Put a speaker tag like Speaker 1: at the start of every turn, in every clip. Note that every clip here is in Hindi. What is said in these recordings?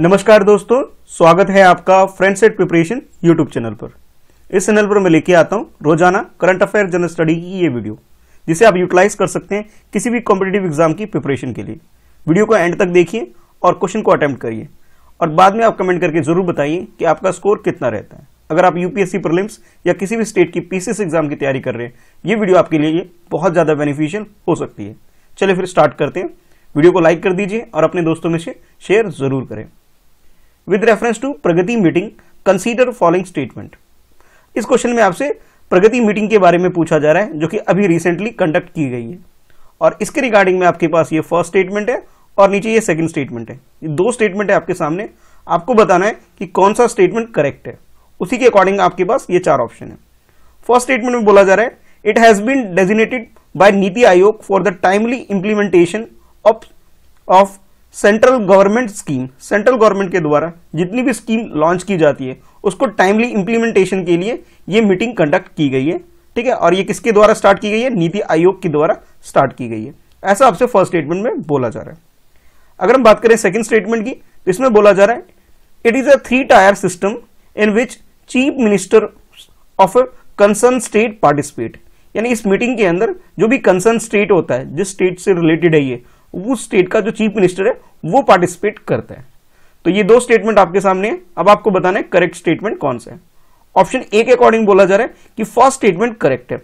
Speaker 1: नमस्कार दोस्तों स्वागत है आपका friend set preparation YouTube channel पर इस चैनल पर मैं लेके आता हूँ रोजाना करंट अफेयर जनरल स्टडी की ये वीडियो जिसे आप यूटिलाइज कर सकते हैं किसी भी कॉम्पिटेटिव एग्जाम की प्रिपरेशन के लिए वीडियो को एंड तक देखिए और क्वेश्चन को अटैम्प्ट करिए और बाद में आप कमेंट करके जरूर बताइए कि आपका स्कोर कितना रहता है अगर आप यूपीएससी प्रलिम्स या किसी भी स्टेट की पीसीएस एग्जाम की तैयारी कर रहे हैं ये वीडियो आपके लिए बहुत ज़्यादा बेनिफिशियल हो सकती है चलिए फिर स्टार्ट करते हैं वीडियो को लाइक कर दीजिए और अपने दोस्तों में से शेयर जरूर करें with reference to Pragati meeting consider following statement इस क्वेश्चन में आपसे प्रगति मीटिंग के बारे में पूछा जा रहा है जो कि अभी रिसेंटली कंडक्ट की गई है और इसके रिगार्डिंग में आपके पास ये फर्स्ट स्टेटमेंट है और नीचे ये सेकंड स्टेटमेंट है ये दो स्टेटमेंट है आपके सामने आपको बताना है कि कौन सा स्टेटमेंट करेक्ट है उसी के अकॉर्डिंग आपके पास ये चार ऑप्शन है फर्स्ट स्टेटमेंट में बोला जा रहा है it has been designated by NITI Aayog for the timely implementation of of central government scheme central government के द्वारा जितनी भी स्कीम लॉन्च की जाती है उसको टाइमली इंप्लीमेंटेशन के लिए ये मीटिंग कंडक्ट की गई है ठीक है और ये किसके द्वारा स्टार्ट की गई है नीति आयोग के द्वारा स्टार्ट की गई है ऐसा आपसे फर्स्ट स्टेटमेंट में बोला जा रहा है अगर हम बात करें सेकेंड स्टेटमेंट की तो इसमें बोला जा रहा है it is a three tier system in which chief minister of concern state participate यानी इस मीटिंग के अंदर जो भी कंसर्न स्टेट होता है जिस स्टेट से रिलेटेड है ये वो स्टेट का जो चीफ मिनिस्टर है वो पार्टिसिपेट करता है तो ये दो स्टेटमेंट आपके सामने है अब आपको बताना है करेक्ट स्टेटमेंट कौन सा है ऑप्शन ए के अकॉर्डिंग बोला जा रहा है कि फर्स्ट स्टेटमेंट करेक्ट है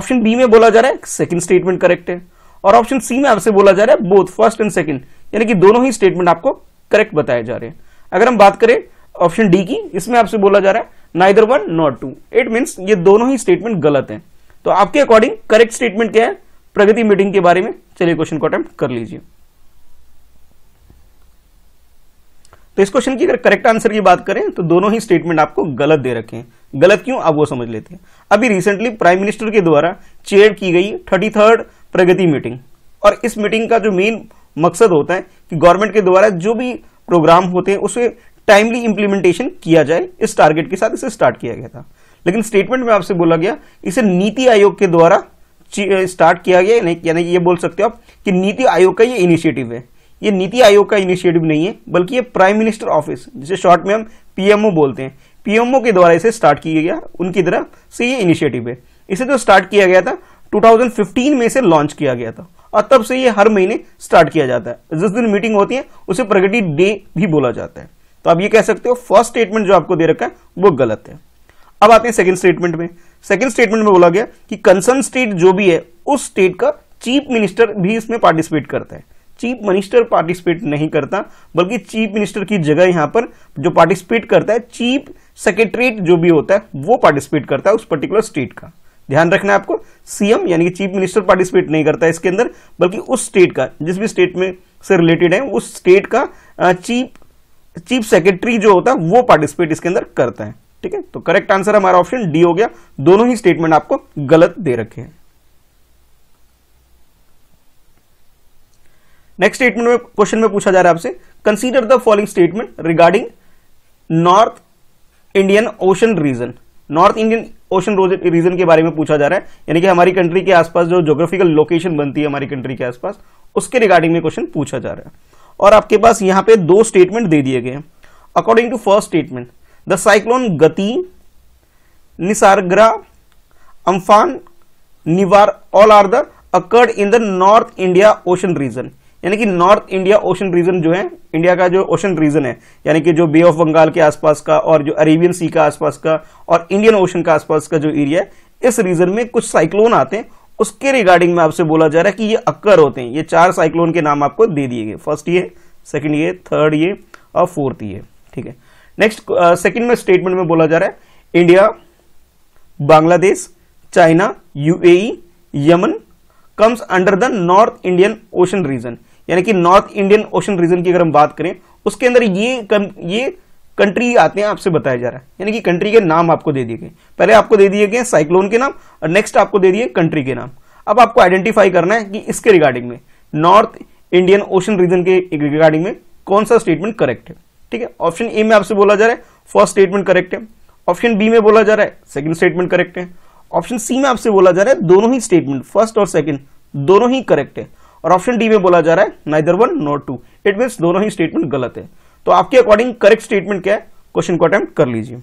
Speaker 1: ऑप्शन बी में बोला जा रहा है सेकंड स्टेटमेंट करेक्ट है और ऑप्शन सी में आपसे बोला जा रहा है बोथ फर्स्ट एंड सेकंड यानी कि दोनों ही स्टेटमेंट आपको करेक्ट बताए जा रहे हैं अगर हम बात करें ऑप्शन डी की इसमें आपसे बोला जा रहा है neither one not two it means ये दोनों ही स्टेटमेंट गलत है तो आपके अकॉर्डिंग करेक्ट स्टेटमेंट क्या है प्रगति मीटिंग के बारे में चलिए क्वेश्चन को अटेम्प्ट कर लीजिए तो इस क्वेश्चन की अगर करेक्ट आंसर की बात करें तो दोनों ही स्टेटमेंट आपको गलत दे रखे हैं गलत क्यों आप वो समझ लेते हैं अभी रिसेंटली प्राइम मिनिस्टर के द्वारा चेयर की गई थर्टी थर्ड प्रगति मीटिंग और इस मीटिंग का जो मेन मकसद होता है कि गवर्नमेंट के द्वारा जो भी प्रोग्राम होते हैं उसे टाइमली इंप्लीमेंटेशन किया जाए इस टारगेट के साथ इसे स्टार्ट किया गया था लेकिन स्टेटमेंट में आपसे बोला गया इसे नीति आयोग के द्वारा स्टार्ट किया गया यानी कि ये बोल सकते हो आप कि नीति आयोग का ये इनिशिएटिव है ये नीति आयोग का इनिशिएटिव नहीं है बल्कि ये प्राइम मिनिस्टर ऑफिस जिसे शॉर्ट में हम पीएमओ बोलते हैं पीएमओ के द्वारा इसे स्टार्ट किया गया उनकी तरफ से ये इनिशिएटिव है इसे जो तो स्टार्ट किया गया था 2015 में इसे लॉन्च किया गया था और तब से ये हर महीने स्टार्ट किया जाता है जिस दिन मीटिंग होती है उसे प्रगति डे भी बोला जाता है तो आप ये कह सकते हो फर्स्ट स्टेटमेंट जो आपको दे रखा है वो गलत है अब आते हैं सेकंड स्टेटमेंट में सेकंड स्टेटमेंट में बोला गया कि कंसर्न स्टेट जो भी है उस स्टेट का चीफ मिनिस्टर भी इसमें पार्टिसिपेट करता है चीफ मिनिस्टर पार्टिसिपेट नहीं करता बल्कि चीफ मिनिस्टर की जगह यहां पर जो पार्टिसिपेट करता है चीफ सेक्रेटरीट जो भी होता है वो पार्टिसिपेट करता है उस पर्टिकुलर स्टेट का ध्यान रखना है आपको सीएम यानी कि चीफ मिनिस्टर पार्टिसिपेट नहीं करता है इसके अंदर बल्कि उस स्टेट का जिस भी स्टेट में से रिलेटेड है उस स्टेट का चीफ चीफ सेक्रेटरी जो होता है वो पार्टिसिपेट इसके अंदर करता है ठीक है तो करेक्ट आंसर हमारा ऑप्शन डी हो गया दोनों ही स्टेटमेंट आपको गलत दे रखे हैं नेक्स्ट स्टेटमेंट में क्वेश्चन में पूछा जा रहा है आपसे consider the following statement regarding north Indian ocean region north Indian ocean region के बारे में पूछा जा रहा है यानी कि हमारी कंट्री के आसपास जो जोग्राफिकल लोकेशन बनती है हमारी कंट्री के आसपास उसके रिगार्डिंग में क्वेश्चन पूछा जा रहा है और आपके पास यहाँ पे दो स्टेटमेंट दे दिए गए हैं according to first statement the cyclone Gati Nisarga Amphan Nivar all are the occurred in the north India ocean region यानी कि नॉर्थ इंडिया ओशन रीजन जो है इंडिया का जो ओशन रीजन है यानी कि जो बे ऑफ बंगाल के आसपास का और जो अरेबियन सी का आसपास का और इंडियन ओशन का आसपास का जो एरिया है इस रीजन में कुछ साइक्लोन आते हैं उसके रिगार्डिंग में आपसे बोला जा रहा है कि ये अक्कर होते हैं ये चार साइक्लोन के नाम आपको दे दिए गए फर्स्ट ये सेकेंड ये थर्ड ये और फोर्थ ये ठीक है नेक्स्ट सेकंड uh, में स्टेटमेंट में बोला जा रहा है India Bangladesh China UAE Yemen comes under the north Indian ocean region यानी कि नॉर्थ इंडियन ओशन रीजन की अगर हम बात करें उसके अंदर ये कम, ये कंट्री आते हैं आपसे बताया जा रहा है यानी कि कंट्री के नाम आपको दे दिए गए पहले आपको दे दिए गए साइक्लोन के नाम और नेक्स्ट आपको दे दिए कंट्री के नाम अब आपको आइडेंटिफाई करना है कि इसके रिगार्डिंग में नॉर्थ इंडियन ओशन रीजन के रिगार्डिंग में कौन सा स्टेटमेंट करेक्ट है ठीक है ऑप्शन ए में आपसे बोला जा रहा है फर्स्ट स्टेटमेंट करेक्ट है ऑप्शन बी में बोला जा रहा है सेकंड स्टेटमेंट करेक्ट है ऑप्शन सी में आपसे बोला जा रहा है दोनों ही स्टेटमेंट फर्स्ट और सेकंड दोनों ही करेक्ट है और ऑप्शन डी में बोला जा रहा है neither one not two it mean दोनों ही स्टेटमेंट गलत है तो आपके अकॉर्डिंग करेक्ट स्टेटमेंट क्या है क्वेश्चन को अटेम्प्ट कर लीजिए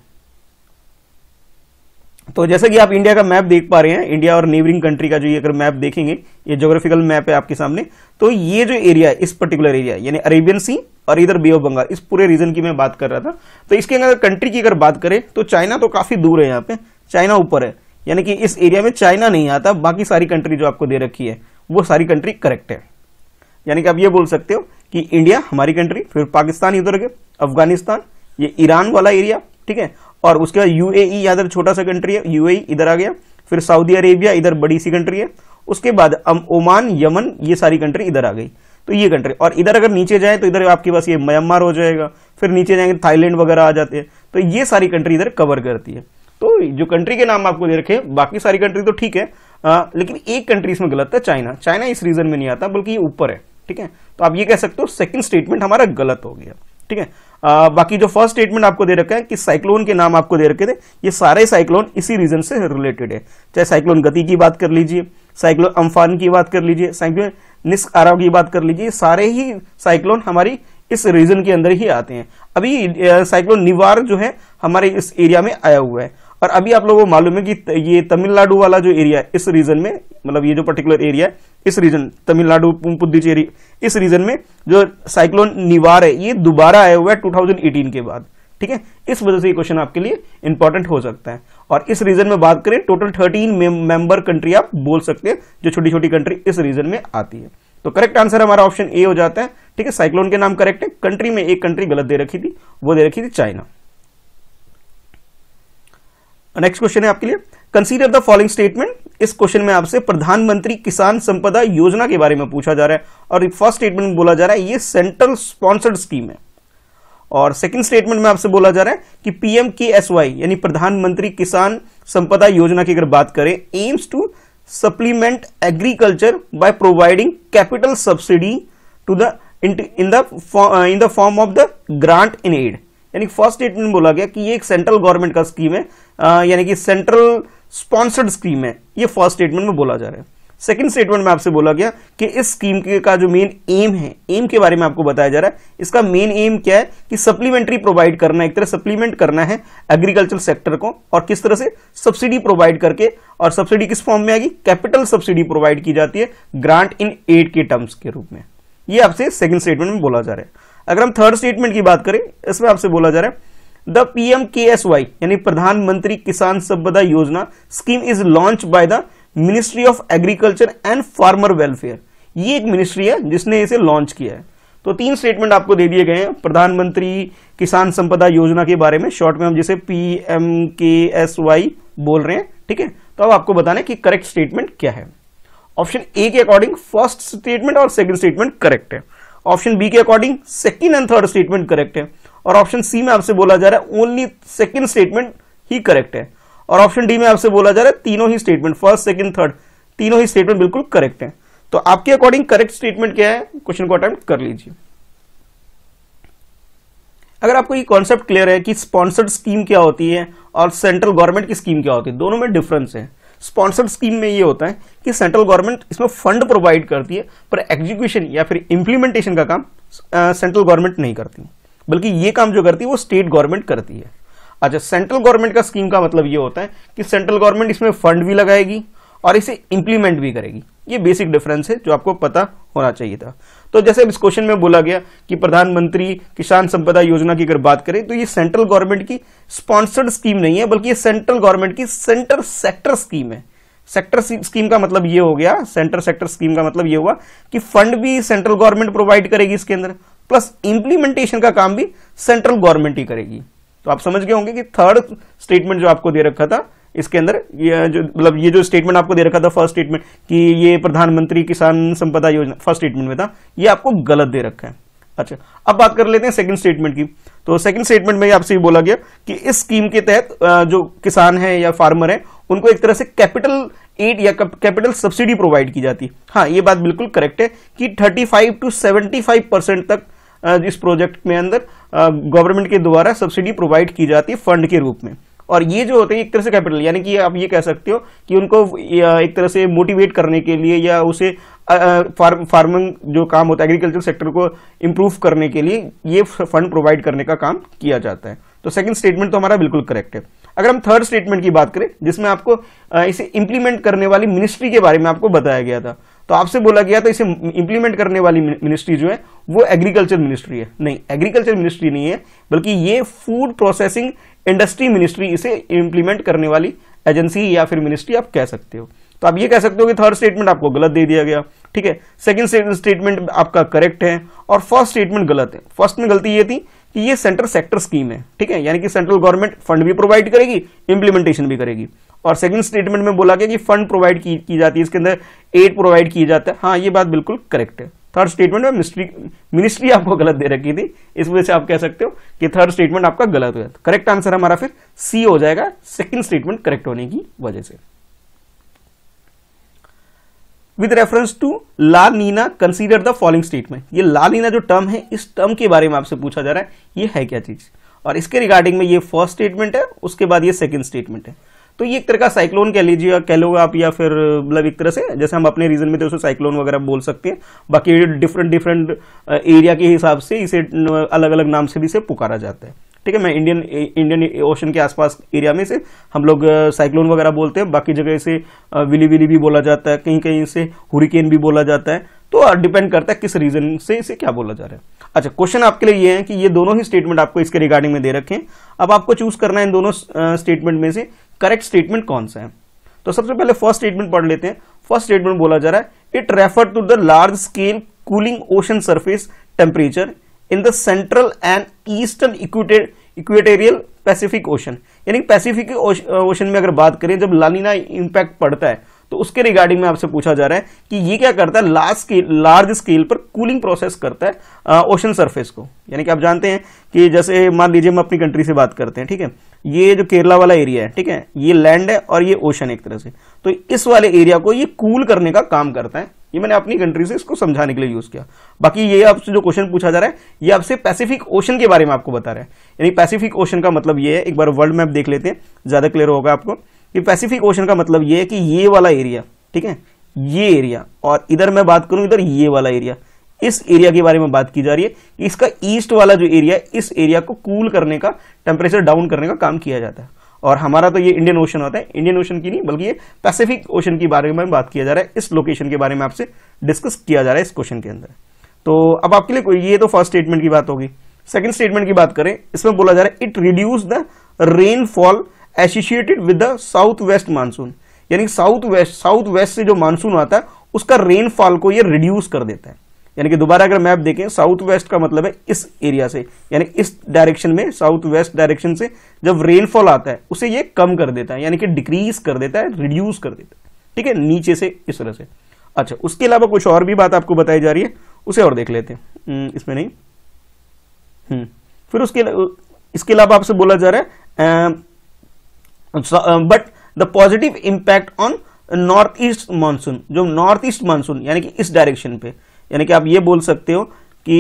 Speaker 1: तो जैसा कि आप इंडिया का मैप देख पा रहे हैं इंडिया और नेबरिंग कंट्री का जो ये अगर मैप देखेंगे ये जोग्राफिकल मैप है आपके सामने तो ये जो एरिया है इस पर्टिकुलर एरिया यानी अरेबियन सी और इधर बे ऑफ बंगाल इस पूरे रीजन की मैं बात कर रहा था तो इसके अंदर कंट्री की अगर बात करें तो चाइना तो काफ़ी दूर है यहाँ पे चाइना ऊपर है यानी कि इस एरिया में चाइना नहीं आता बाकी सारी कंट्री जो आपको दे रखी है वो सारी कंट्री करेक्ट है यानी कि आप ये बोल सकते हो कि इंडिया हमारी कंट्री फिर पाकिस्तान इधर गए अफगानिस्तान ये ईरान वाला एरिया ठीक है और उसके बाद e, यूएई अदर छोटा सा कंट्री है यूएई e, इधर आ गया फिर सऊदी अरेबिया इधर बड़ी सी कंट्री है उसके बाद ओमान यमन ये सारी कंट्री इधर आ गई तो ये कंट्री और इधर अगर नीचे जाए तो इधर आपके पास ये म्यांमार हो जाएगा फिर नीचे जाएंगे थाईलैंड वगैरह आ जाते हैं तो ये सारी कंट्री इधर कवर करती है तो जो कंट्री के नाम आपको दे रखे बाकी सारी कंट्री तो ठीक है आ, लेकिन एक कंट्री इसमें गलत है चाइना चाइना इस रीजन में नहीं आता बल्कि ये ऊपर है ठीक है तो आप ये कह सकते हो सेकंड स्टेटमेंट हमारा गलत हो गया ठीक है आ, बाकी जो फर्स्ट स्टेटमेंट आपको दे रखा है कि साइक्लोन के नाम आपको दे रखे थे ये सारे साइक्लोन इसी रीजन से रिलेटेड है चाहे साइक्लोन गति की बात कर लीजिए साइक्लोन अम्फान की बात कर लीजिए साइक्लोन निस्क आराव की बात कर लीजिए सारे ही साइक्लोन हमारी इस रीजन के अंदर ही आते हैं अभी साइक्लोन निवार जो है हमारे इस एरिया में आया हुआ है और अभी आप लोगों को मालूम है कि ये तमिलनाडु वाला जो एरिया है इस रीजन में मतलब ये जो पर्टिकुलर एरिया है इस रीजन तमिलनाडु पुदुचेरी इस रीजन में जो साइक्लोन निवार है ये दोबारा आया हुआ है टू के बाद ठीक है इस वजह से ये क्वेश्चन आपके लिए इंपॉर्टेंट हो सकता है और इस रीजन में बात करें टोटल थर्टीन मेंबर कंट्री आप बोल सकते हैं जो छोटी छोटी कंट्री इस रीजन में आती है तो करेक्ट आंसर हमारा ऑप्शन ए हो जाता है ठीक है साइक्लोन के नाम करेक्ट है कंट्री में एक कंट्री गलत दे रखी थी वो दे रखी थी चाइना नेक्स्ट क्वेश्चन है आपके लिए कंसीडर द फॉलोइंग स्टेटमेंट इस क्वेश्चन में आपसे प्रधानमंत्री किसान संपदा योजना के बारे में पूछा जा रहा है और फर्स्ट स्टेटमेंट में बोला जा रहा है ये सेंट्रल स्पॉन्सर्ड स्कीम है और सेकंड स्टेटमेंट में आपसे बोला जा रहा है कि पीएम के एस वाई यानी प्रधानमंत्री किसान संपदा योजना की अगर बात करें aims to supplement agriculture by providing capital subsidy to the in the form of the grant in aid यानी फर्स्ट स्टेटमेंट में बोला गया कि ये एक सेंट्रल गवर्नमेंट का स्कीम है यानी कि सेंट्रल स्पॉन्सर्ड स्कीम है ये फर्स्ट स्टेटमेंट में बोला जा रहा है सेकंड स्टेटमेंट में आपसे बोला गया कि इस स्कीम के का जो मेन एम है एम के बारे में आपको बताया जा रहा है इसका मेन एम क्या है कि सप्लीमेंट्री प्रोवाइड करना एक तरह सप्लीमेंट करना है एग्रीकल्चर सेक्टर को और किस तरह से सब्सिडी प्रोवाइड करके और सब्सिडी किस फॉर्म में आएगी कैपिटल सब्सिडी प्रोवाइड की जाती है ग्रांट इन एड के टर्म्स के रूप में ये आपसे सेकंड स्टेटमेंट में बोला जा रहा है अगर हम थर्ड स्टेटमेंट की बात करें इसमें आपसे बोला जा रहा है the PM K S Y यानी Pradhan Mantri Kisan Sampada Yojana scheme is launch by the ministry of agriculture and farmer welfare ये एक मिनिस्ट्री है जिसने इसे लॉन्च किया है तो तीन स्टेटमेंट आपको दे दिए गए हैं प्रधानमंत्री किसान संपदा योजना के बारे में शॉर्ट में हम जिसे P M K S Y बोल रहे हैं ठीक है तो अब आपको बताना कि करेक्ट स्टेटमेंट क्या है ऑप्शन ए के अकॉर्डिंग फर्स्ट स्टेटमेंट और सेकंड स्टेटमेंट करेक्ट है ऑप्शन बी के according second and third statement correct है और ऑप्शन सी में आपसे बोला जा रहा है ओनली सेकेंड स्टेटमेंट ही करेक्ट है और ऑप्शन डी में आपसे बोला जा रहा है तीनों ही स्टेटमेंट फर्स्ट सेकेंड थर्ड तीनों ही स्टेटमेंट बिल्कुल करेक्ट है तो आपके अकॉर्डिंग करेक्ट स्टेटमेंट क्या है क्वेश्चन को अटेम्प्ट कर लीजिए अगर आपको ये कॉन्सेप्ट क्लियर है कि स्पॉन्सर्ड स्कीम क्या होती है और सेंट्रल गवर्नमेंट की स्कीम क्या होती है दोनों में डिफरेंस है स्पॉन्सर्ड स्कीम में ये होता है कि सेंट्रल गवर्नमेंट इसमें फंड प्रोवाइड करती है पर एग्जीक्यूशन या फिर इम्प्लीमेंटेशन का काम सेंट्रल गवर्नमेंट नहीं करती बल्कि ये काम जो करती है वो स्टेट गवर्नमेंट करती है अच्छा सेंट्रल गवर्नमेंट का स्कीम का मतलब ये होता है कि सेंट्रल गवर्नमेंट इसमें फंड भी लगाएगी और इसे इम्प्लीमेंट भी करेगी ये बेसिक डिफरेंस है जो आपको पता होना चाहिए था तो जैसे इस क्वेश्चन में बोला गया कि प्रधानमंत्री किसान संपदा योजना की अगर बात करें तो ये सेंट्रल गवर्नमेंट की स्पॉन्सर्ड स्कीम नहीं है बल्कि ये सेंट्रल गवर्नमेंट की सेंटर सेक्टर स्कीम है सेक्टर स्कीम का मतलब ये हो गया सेंटर सेक्टर स्कीम का मतलब ये हुआ कि फंड भी सेंट्रल गवर्नमेंट प्रोवाइड करेगी इसके अंदर प्लस इंप्लीमेंटेशन का काम भी सेंट्रल गवर्नमेंट ही करेगी तो आप समझ गए होंगे कि थर्ड स्टेटमेंट जो आपको दे रखा था इसके अंदर ये जो मतलब ये जो स्टेटमेंट आपको दे रखा था फर्स्ट स्टेटमेंट कि ये प्रधानमंत्री किसान संपदा योजना फर्स्ट स्टेटमेंट में था ये आपको गलत दे रखा है अच्छा अब बात कर लेते हैं सेकंड स्टेटमेंट की तो सेकंड स्टेटमेंट में आपसे बोला गया कि इस स्कीम के तहत जो किसान है या फार्मर है उनको एक तरह से कैपिटल एड या कैपिटल सब्सिडी प्रोवाइड की जाती है हाँ ये बात बिल्कुल करेक्ट है कि थर्टी टू सेवेंटी परसेंट तक इस प्रोजेक्ट में अंदर गवर्नमेंट के द्वारा सब्सिडी प्रोवाइड की जाती है फंड के रूप में और ये जो होते हैं एक तरह से कैपिटल यानी कि आप ये कह सकते हो कि उनको एक तरह से मोटिवेट करने के लिए या उसे फार्मिंग जो काम होता है एग्रीकल्चर सेक्टर को इम्प्रूव करने के लिए ये फंड प्रोवाइड करने का काम किया जाता है तो सेकंड स्टेटमेंट तो हमारा बिल्कुल करेक्ट है अगर हम थर्ड स्टेटमेंट की बात करें जिसमें आपको इसे इंप्लीमेंट करने वाली मिनिस्ट्री के बारे में आपको बताया गया था तो आपसे बोला गया तो इसे इंप्लीमेंट करने वाली मिनिस्ट्री जो है वो एग्रीकल्चर मिनिस्ट्री है नहीं एग्रीकल्चर मिनिस्ट्री नहीं है बल्कि ये फूड प्रोसेसिंग इंडस्ट्री मिनिस्ट्री इसे इंप्लीमेंट करने वाली एजेंसी या फिर मिनिस्ट्री आप कह सकते हो तो आप ये कह सकते हो कि थर्ड स्टेटमेंट आपको गलत दे दिया गया ठीक है सेकंड स्टेटमेंट आपका करेक्ट है और फर्स्ट स्टेटमेंट गलत है फर्स्ट में गलती ये थी कि ये सेंटर सेक्टर स्कीम है ठीक है यानी कि सेंट्रल गवर्नमेंट फंड भी प्रोवाइड करेगी इंप्लीमेंटेशन भी करेगी और सेकंड स्टेटमेंट में बोला गया कि फंड प्रोवाइड की, की जाती है इसके अंदर एड प्रोवाइड किया जाता है हाँ ये बात बिल्कुल करेक्ट है थर्ड स्टेटमेंट में मिनिस्ट्री आपको गलत दे रखी थी इस वजह से आप कह सकते हो कि थर्ड स्टेटमेंट आपका गलत हो जाता करेक्ट आंसर हमारा फिर सी हो जाएगा सेकंड स्टेटमेंट करेक्ट होने की वजह से with reference to La Nina consider the following statement ये लाल नीना जो टर्म है इस टर्म के बारे में आपसे पूछा जा रहा है ये है क्या चीज़ और इसके रिगार्डिंग में ये फर्स्ट स्टेटमेंट है उसके बाद ये सेकेंड स्टेटमेंट है तो ये एक तरह का साइक्लोन कह लीजिए कह लो आप या फिर मतलब एक तरह से जैसे हम अपने रीजन में तो उसे साइक्लोन वगैरह बोल सकते हैं बाकी डिफरेंट डिफरेंट एरिया के हिसाब से इसे अलग अलग नाम से भी इसे पुकारा जाता है ठीक है मैं इंडियन इंडियन ओशन के आसपास एरिया में से हम लोग साइक्लोन वगैरह बोलते हैं बाकी जगह से विली विली भी बोला जाता है कहीं कहीं से हुरिकेन भी बोला जाता है तो डिपेंड करता है किस रीजन से इसे क्या बोला जा रहा है अच्छा क्वेश्चन आपके लिए ये है कि ये दोनों ही स्टेटमेंट आपको इसके रिगार्डिंग में दे रखे हैं अब आपको चूज करना है इन दोनों स्टेटमेंट में से करेक्ट स्टेटमेंट कौन सा है तो सबसे पहले फर्स्ट स्टेटमेंट पढ़ लेते हैं फर्स्ट स्टेटमेंट बोला जा रहा है it refer to the large scale cooling ocean surface temperature in the central and eastern equatorial Pacific ocean यानी पैसिफिक ओशन में अगर बात करें जब लालिना इंपैक्ट पड़ता है तो उसके रिगार्डिंग में आपसे पूछा जा रहा है कि ये क्या करता है लार्ज स्केल लार्ज स्केल पर कूलिंग प्रोसेस करता है ओशन सरफेस को यानी कि आप जानते हैं कि जैसे मान लीजिए हम अपनी कंट्री से बात करते हैं ठीक है ये जो केरला वाला एरिया है ठीक है ये लैंड है और ये ओशन एक तरह से तो इस वाले एरिया को ये कूल करने का काम करता है ये मैंने अपनी कंट्री से इसको समझाने के लिए यूज़ किया बाकी ये आपसे जो क्वेश्चन पूछा जा रहा है ये आपसे पैसिफिक ओशन के बारे में आपको बता रहा है यानी पैसिफिक ओशन का मतलब ये है एक बार वर्ल्ड मैप देख लेते हैं ज़्यादा क्लियर होगा आपको कि पैसिफिक ओशन का मतलब ये है कि ये वाला एरिया ठीक है ये एरिया और इधर मैं बात करूं इधर ये वाला एरिया इस एरिया के बारे में बात की जा रही है इसका ईस्ट वाला जो एरिया है इस एरिया को कूल करने का टेम्परेचर डाउन करने का काम किया जाता है और हमारा तो ये इंडियन ओशन होता है इंडियन ओशन की नहीं बल्कि ये पैसिफिक ओशन के बारे में बात किया जा रहा है इस लोकेशन के बारे में आपसे डिस्कस किया जा रहा है इस क्वेश्चन के अंदर तो अब आपके लिए ये तो फर्स्ट स्टेटमेंट की बात होगी सेकंड स्टेटमेंट की बात करें इसमें बोला जा रहा है it reduce the rainfall associated with the south west monsoon यानी साउथ वेस्ट साउथ वेस्ट से जो मानसून आता है उसका रेनफॉल को ये रिड्यूस कर देता है यानी कि दोबारा अगर मैप देखें साउथ वेस्ट का मतलब है इस एरिया से यानी इस डायरेक्शन में साउथ वेस्ट डायरेक्शन से जब रेनफॉल आता है उसे ये कम कर देता है यानी कि डिक्रीज कर देता है रिड्यूस कर देता है ठीक है नीचे से इस तरह से अच्छा उसके अलावा कुछ और भी बात आपको बताई जा रही है उसे और देख लेते हैं हम्म, इसमें नहीं हम्म, फिर उसके इसके अलावा आपसे बोला जा रहा है but the positive impact on north east monsoon जो नॉर्थ ईस्ट मानसून यानी कि इस डायरेक्शन पे यानी कि आप ये बोल सकते हो कि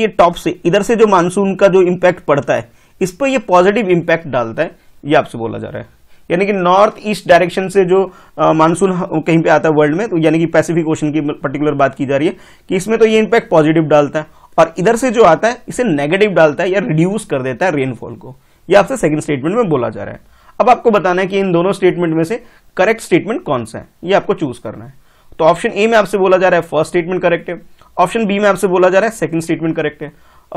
Speaker 1: ये टॉप से इधर से जो मानसून का जो इम्पैक्ट पड़ता है इस पर यह पॉजिटिव इम्पैक्ट डालता है ये आपसे बोला जा रहा है यानी कि नॉर्थ ईस्ट डायरेक्शन से जो मानसून कहीं पे आता है वर्ल्ड में तो यानी कि पैसिफिक ओशन की पर्टिकुलर बात की जा रही है कि इसमें तो ये इम्पैक्ट पॉजिटिव डालता है और इधर से जो आता है इसे नेगेटिव डालता है या रिड्यूस कर देता है रेनफॉल को ये आपसे सेकंड स्टेटमेंट में बोला जा रहा है अब आपको बताना है कि इन दोनों स्टेटमेंट में से करेक्ट स्टेटमेंट कौन सा है ये आपको चूज करना है तो ऑप्शन ए में आपसे बोला जा रहा है फर्स्ट स्टेटमेंट करेक्ट है ऑप्शन बी में आपसे बोला जा रहा है सेकंड स्टेटमेंट करेक्ट है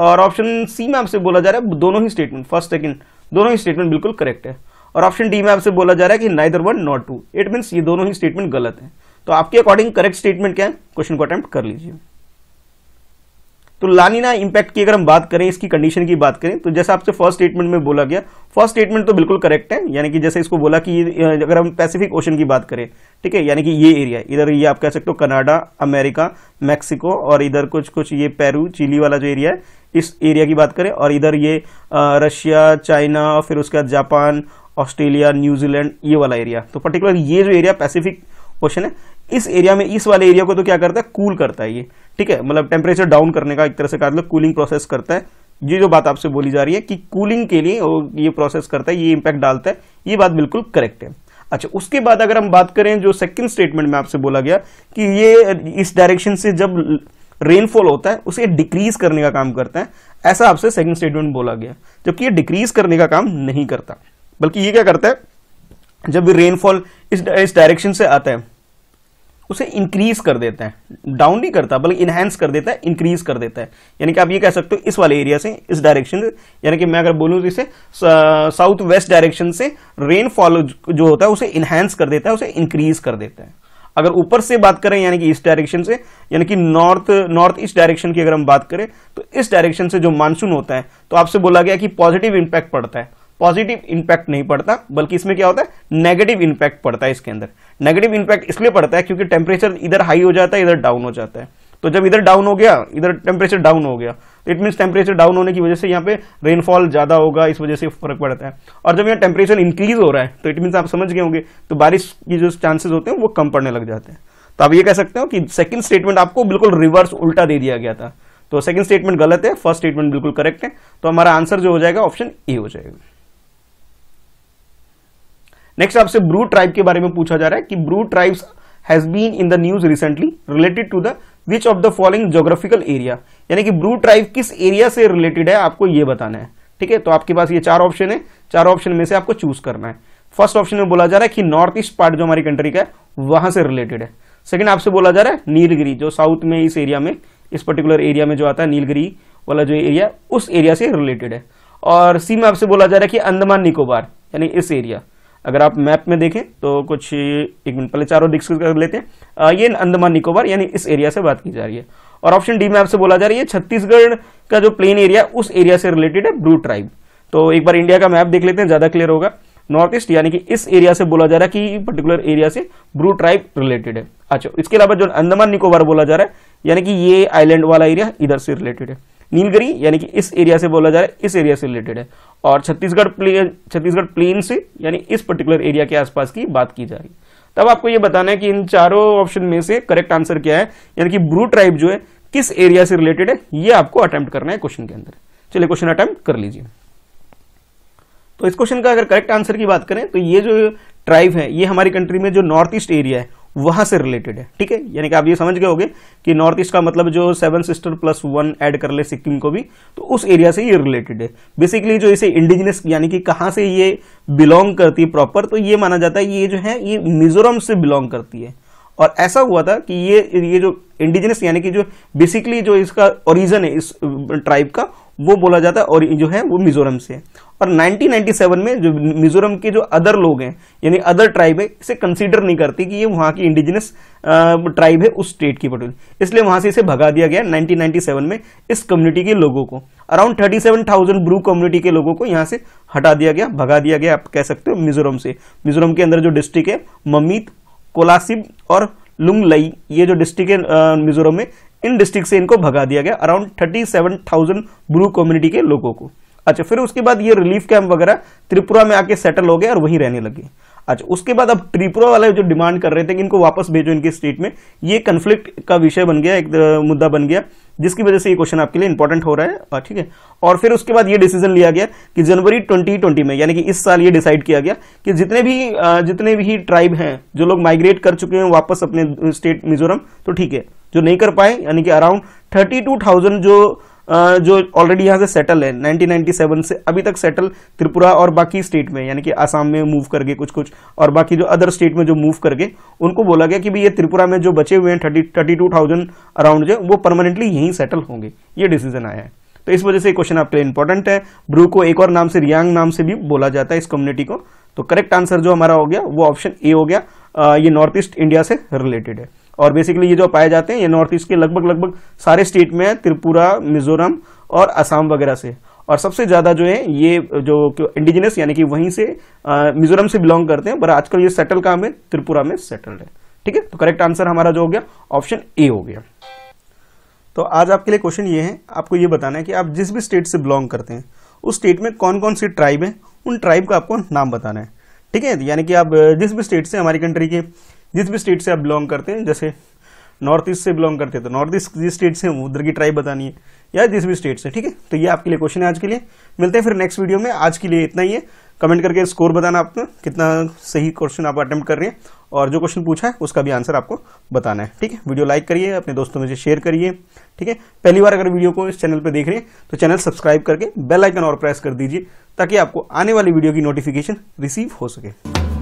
Speaker 1: और ऑप्शन सी में आपसे बोला जा रहा है दोनों ही स्टेटमेंट फर्स्ट सेकंड दोनों ही स्टेटमेंट बिल्कुल करेक्ट है और ऑप्शन डी में आपसे बोला जा रहा है कि neither one not two it means ये दोनों ही स्टेटमेंट गलत है तो आपके अकॉर्डिंग करेक्ट स्टेटमेंट क्या है क्वेश्चन को अटैम्प्ट कर लीजिए तो लानिना इंपैक्ट की अगर हम बात करें इसकी कंडीशन की बात करें तो जैसा आपसे फर्स्ट स्टेटमेंट में बोला गया फर्स्ट स्टेटमेंट तो बिल्कुल करेक्ट है यानी कि जैसे इसको बोला कि अगर हम पैसिफिक ओशन की बात करें ठीक है यानी कि ये एरिया इधर ये आप कह सकते हो कनाडा अमेरिका मैक्सिको और इधर कुछ कुछ ये पेरू चिली वाला जो एरिया है इस एरिया की बात करें और इधर ये रशिया चाइना फिर उसके बाद जापान ऑस्ट्रेलिया न्यूजीलैंड ये वाला एरिया तो पर्टिकुलर ये जो एरिया पैसिफिक ओशन है इस एरिया में इस वाले एरिया को तो क्या करता है कूल करता है ये ठीक है मतलब टेम्परेचर डाउन करने का एक तरह से कहा मतलब कूलिंग प्रोसेस करता है ये जो बात आपसे बोली जा रही है कि कूलिंग के लिए वो ये प्रोसेस करता है ये इंपैक्ट डालता है ये बात बिल्कुल करेक्ट है अच्छा उसके बाद अगर हम बात करें जो सेकंड स्टेटमेंट में आपसे बोला गया कि ये इस डायरेक्शन से जब रेनफॉल होता है उसे डिक्रीज करने का काम करता है ऐसा आपसे सेकंड स्टेटमेंट बोला गया जबकि ये डिक्रीज करने का काम नहीं करता बल्कि ये क्या करता है जब रेनफॉल इस डायरेक्शन से आता है उसे इंक्रीज कर देता है डाउन नहीं करता बल्कि इनहेंस कर देता है इंक्रीज कर देता है यानी कि आप ये कह सकते हो इस वाले एरिया से इस डायरेक्शन से यानी कि मैं अगर बोलूँ तो इसे साउथ वेस्ट डायरेक्शन से रेनफॉल जो होता है उसे इन्हेंस कर देता है उसे इंक्रीज कर देता है अगर ऊपर से बात करें यानी कि इस डायरेक्शन से यानी कि नॉर्थ नॉर्थ ईस्ट डायरेक्शन की अगर हम बात करें तो इस डायरेक्शन से जो मानसून होता है तो आपसे बोला गया कि पॉजिटिव इंपैक्ट पड़ता है पॉजिटिव इंपैक्ट नहीं पड़ता बल्कि इसमें क्या होता है नेगेटिव इंपैक्ट पड़ता है इसके अंदर नेगेटिव इंपैक्ट इसलिए पड़ता है क्योंकि टेम्परेचर इधर हाई हो जाता है इधर डाउन हो जाता है तो जब इधर डाउन हो गया इधर टेम्परेचर डाउन हो गया तो इट मीन्स टेम्परेचर डाउन होने की वजह से यहाँ पे रेनफॉल ज़्यादा होगा इस वजह से फर्क पड़ता है और जब यहाँ टेम्परेचर इंक्रीज हो रहा है तो इट मीन्स आप समझ गए होंगे तो बारिश की जो चांसेस होते हैं वो कम पड़ने लग जाते हैं तो आप ये कह सकते हो कि सेकंड स्टेटमेंट आपको बिल्कुल रिवर्स उल्टा दे दिया गया था तो सेकंड स्टेटमेंट गलत है फर्स्ट स्टेटमेंट बिल्कुल करेक्ट है तो हमारा आंसर जो हो जाएगा ऑप्शन ए हो जाएगा नेक्स्ट आपसे ब्रू ट्राइब के बारे में पूछा जा रहा है कि Bru tribes has been in the news recently related to the which of the following geographical area यानी कि ब्रू ट्राइब किस एरिया से रिलेटेड है आपको यह बताना है ठीक है तो आपके पास ये चार ऑप्शन है चार ऑप्शन में से आपको चूज करना है फर्स्ट ऑप्शन में बोला जा रहा है कि नॉर्थ ईस्ट पार्ट जो हमारी कंट्री का है वहां से रिलेटेड है सेकंड आपसे बोला जा रहा है नीलगिरी जो साउथ में इस एरिया में इस पर्टिकुलर एरिया में जो आता है नीलगिरी वाला जो एरिया उस एरिया से रिलेटेड है और सी में आपसे बोला जा रहा है कि अंदमान निकोबार यानी इस एरिया अगर आप मैप में देखें तो कुछ एक मिनट पहले चारों डिस्कस कर लेते हैं ये अंदमान निकोबार यानी इस एरिया से बात की जा रही है और ऑप्शन डी में आपसे बोला जा रही है छत्तीसगढ़ का जो प्लेन एरिया उस एरिया से रिलेटेड है ब्लू ट्राइब तो एक बार इंडिया का मैप देख लेते हैं ज़्यादा क्लियर होगा नॉर्थ ईस्ट यानी कि इस एरिया से बोला जा रहा है कि पर्टिकुलर एरिया से ब्रू ट्राइब रिलेटेड है अच्छा इसके अलावा जो अंदमान निकोबार बोला जा रहा है यानी कि ये आइलैंड वाला एरिया इधर से रिलेटेड है नीलगिरी यानी कि इस एरिया से बोला जा रहा है इस एरिया से रिलेटेड है और छत्तीसगढ़ प्लेन छत्तीसगढ़ प्लेन से यानी इस पर्टिकुलर एरिया के आसपास की बात की जा रही है तब आपको यह बताना है कि इन चारों ऑप्शन में से करेक्ट आंसर क्या है यानी कि ब्रू ट्राइब जो है किस एरिया से रिलेटेड है यह आपको अटेम्प्ट करना है क्वेश्चन के अंदर चलिए क्वेश्चन अटेम्प्ट कर लीजिए तो इस क्वेश्चन का अगर करेक्ट आंसर की बात करें तो ये जो ट्राइब है ये हमारी कंट्री में जो नॉर्थ ईस्ट एरिया है वहां से रिलेटेड है ठीक है यानी कि आप ये समझ गए होंगे कि नॉर्थ ईस्ट का मतलब जो seven sister plus one add कर ले सिक्किम को भी तो उस एरिया से ये रिलेटेड है बेसिकली जो इसे इंडिजिनस यानी कि कहाँ से ये बिलोंग करती है प्रॉपर तो ये माना जाता है ये जो है ये मिजोरम से बिलोंग करती है और ऐसा हुआ था कि ये ये जो इंडिजिनस यानी कि जो बेसिकली जो इसका ओरिजन है इस ट्राइब का वो बोला जाता है और जो है वो मिजोरम से और 1997 में जो मिजोरम के जो अदर लोग हैं यानी अदर ट्राइब है इसे कंसीडर नहीं करती कि ये वहाँ की इंडिजिनस ट्राइब है उस स्टेट की पटोल इसलिए वहाँ से इसे भगा दिया गया 1997 में इस कम्युनिटी के लोगों को अराउंड 37,000 ब्रू कम्युनिटी के लोगों को यहाँ से हटा दिया गया भगा दिया गया आप कह सकते हो मिजोरम से मिजोरम के अंदर जो डिस्ट्रिक्ट है ममित कोलासिब और लुंगलई ये जो डिस्ट्रिक्ट है मिजोरम में इन डिस्ट्रिक्ट से इनको भगा दिया गया around thirty seven thousand Bru community के लोगों को अच्छा फिर उसके बाद ये रिलीफ कैंप वगैरह त्रिपुरा में आके सेटल हो गए और वहीं रहने लगे अच्छा उसके बाद अब त्रिपुरा वाले जो डिमांड कर रहे थे कि इनको वापस भेजो इनके स्टेट में ये कन्फ्लिक्ट का विषय बन गया एक मुद्दा बन गया जिसकी वजह से ये क्वेश्चन आपके लिए इंपॉर्टेंट हो रहा है ठीक है और फिर उसके बाद ये डिसीजन लिया गया कि जनवरी 2020 में यानी कि इस साल ये डिसाइड किया गया कि जितने भी जितने भी ट्राइब हैं जो लोग माइग्रेट कर चुके हैं वापस अपने स्टेट मिजोरम तो ठीक है जो नहीं कर पाए यानी कि अराउंड थर्टी टू थाउजेंड जो जो ऑलरेडी यहाँ से सेटल है 1997 से अभी तक सेटल त्रिपुरा और बाकी स्टेट में यानी कि आसाम में मूव करके कुछ कुछ और बाकी जो अदर स्टेट में जो मूव करके उनको बोला गया कि भाई ये त्रिपुरा में जो बचे हुए हैं thirty thirty two thousand around जो वो परमानेंटली यहीं सेटल होंगे ये डिसीजन आया है तो इस वजह से क्वेश्चन आपके लिए इंपॉर्टेंट है ब्रू को एक और नाम से रियांग नाम से भी बोला जाता है इस कम्युनिटी को तो करेक्ट आंसर जो हमारा हो गया वो ऑप्शन ए हो गया आ, ये नॉर्थ ईस्ट इंडिया से रिलेटेड है और बेसिकली ये जो पाए जाते हैं ये नॉर्थ ईस्ट के लगभग लगभग सारे स्टेट में है त्रिपुरा मिजोरम और असम वगैरह से और सबसे ज़्यादा जो है ये जो इंडिजिनस यानी कि वहीं से मिजोरम से बिलोंग करते हैं पर आजकल ये सेटल काम है त्रिपुरा में सेटल्ड है ठीक है तो करेक्ट आंसर हमारा जो हो गया ऑप्शन ए हो गया तो आज आपके लिए क्वेश्चन ये है आपको ये बताना है कि आप जिस भी स्टेट से बिलोंग करते हैं उस स्टेट में कौन कौन सी ट्राइब है उन ट्राइब का आपको नाम बताना है ठीक है यानी कि आप जिस भी स्टेट से हमारी कंट्री के जिस भी स्टेट से आप बिलोंग करते हैं जैसे नॉर्थ ईस्ट से बिलोंग करते हैं तो नॉर्थ ईस्ट जिस स्टेट से उधर की ट्राइब बतानी है या जिस भी स्टेट से ठीक है तो ये आपके लिए क्वेश्चन है आज के लिए मिलते हैं फिर नेक्स्ट वीडियो में आज के लिए इतना ही है कमेंट करके स्कोर बताना आपने कितना सही क्वेश्चन आप अटैम्प्ट कर रहे हैं और जो क्वेश्चन पूछा है उसका भी आंसर आपको बताना है ठीक है वीडियो लाइक करिए अपने दोस्तों में से शेयर करिए ठीक है पहली बार अगर वीडियो को इस चैनल पर देख रहे हैं तो चैनल सब्सक्राइब करके बेल आइकन और प्रेस कर दीजिए ताकि आपको आने वाली वीडियो की नोटिफिकेशन रिसीव हो सके